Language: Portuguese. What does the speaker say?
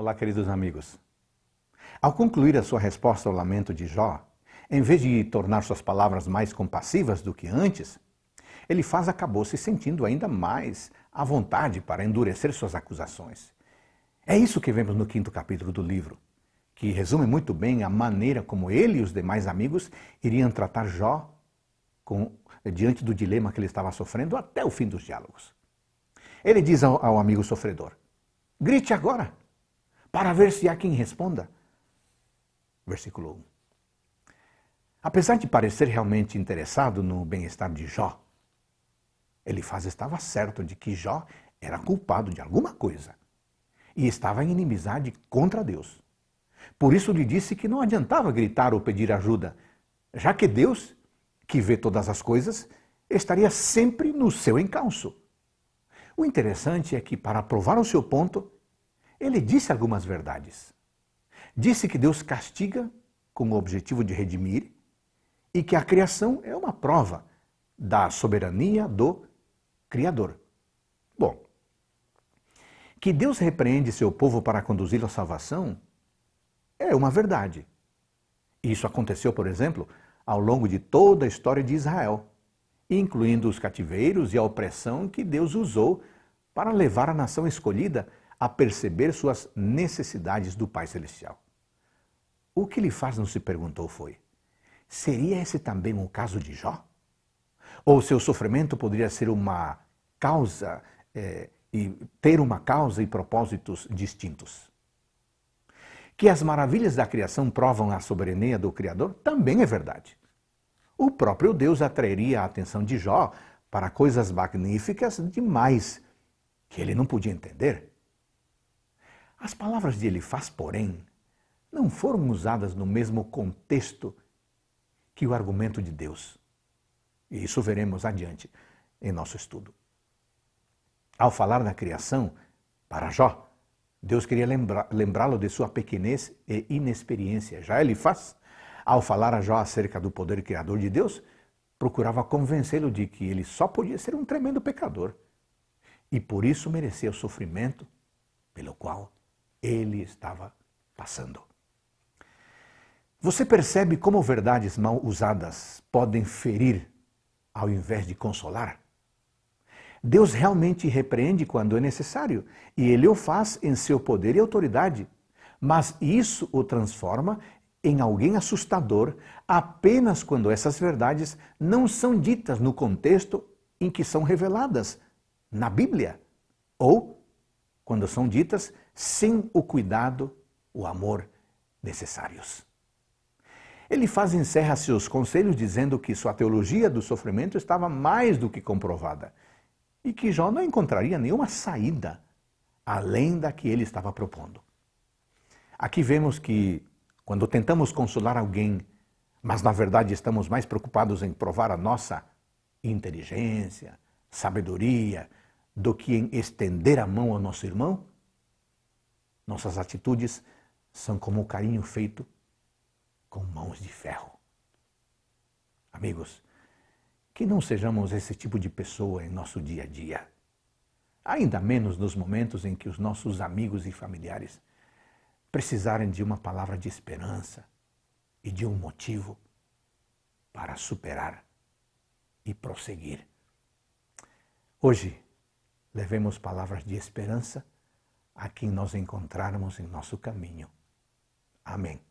Olá, queridos amigos. Ao concluir a sua resposta ao lamento de Jó, em vez de tornar suas palavras mais compassivas do que antes, ele faz acabou se sentindo ainda mais à vontade para endurecer suas acusações. É isso que vemos no quinto capítulo do livro, que resume muito bem a maneira como ele e os demais amigos iriam tratar Jó com, diante do dilema que ele estava sofrendo até o fim dos diálogos. Ele diz ao, ao amigo sofredor: Grite agora! para ver se há quem responda. Versículo 1. Apesar de parecer realmente interessado no bem-estar de Jó, Elifaz estava certo de que Jó era culpado de alguma coisa e estava em inimizade contra Deus. Por isso lhe disse que não adiantava gritar ou pedir ajuda, já que Deus, que vê todas as coisas, estaria sempre no seu encalço. O interessante é que, para provar o seu ponto, ele disse algumas verdades. Disse que Deus castiga com o objetivo de redimir e que a criação é uma prova da soberania do Criador. Bom, que Deus repreende seu povo para conduzi-lo à salvação é uma verdade. Isso aconteceu, por exemplo, ao longo de toda a história de Israel, incluindo os cativeiros e a opressão que Deus usou para levar a nação escolhida a perceber suas necessidades do Pai Celestial. O que faz não se perguntou foi: seria esse também o um caso de Jó? Ou seu sofrimento poderia ser uma causa é, e ter uma causa e propósitos distintos? Que as maravilhas da criação provam a soberania do Criador também é verdade. O próprio Deus atrairia a atenção de Jó para coisas magníficas demais que ele não podia entender. As palavras de Elifaz, porém, não foram usadas no mesmo contexto que o argumento de Deus. E isso veremos adiante em nosso estudo. Ao falar da criação, para Jó, Deus queria lembrá-lo de sua pequenez e inexperiência. Já Elifaz, Ao falar a Jó acerca do poder criador de Deus, procurava convencê-lo de que ele só podia ser um tremendo pecador e por isso merecia o sofrimento pelo qual ele estava passando. Você percebe como verdades mal usadas podem ferir ao invés de consolar? Deus realmente repreende quando é necessário e ele o faz em seu poder e autoridade, mas isso o transforma em alguém assustador apenas quando essas verdades não são ditas no contexto em que são reveladas, na Bíblia ou quando são ditas sem o cuidado, o amor necessários. Ele faz encerra seus conselhos dizendo que sua teologia do sofrimento estava mais do que comprovada e que Jó não encontraria nenhuma saída além da que ele estava propondo. Aqui vemos que quando tentamos consolar alguém, mas na verdade estamos mais preocupados em provar a nossa inteligência, sabedoria, do que em estender a mão ao nosso irmão? Nossas atitudes são como o carinho feito com mãos de ferro. Amigos, que não sejamos esse tipo de pessoa em nosso dia a dia. Ainda menos nos momentos em que os nossos amigos e familiares precisarem de uma palavra de esperança e de um motivo para superar e prosseguir. Hoje, Levemos palavras de esperança a quem nós encontrarmos em nosso caminho. Amém.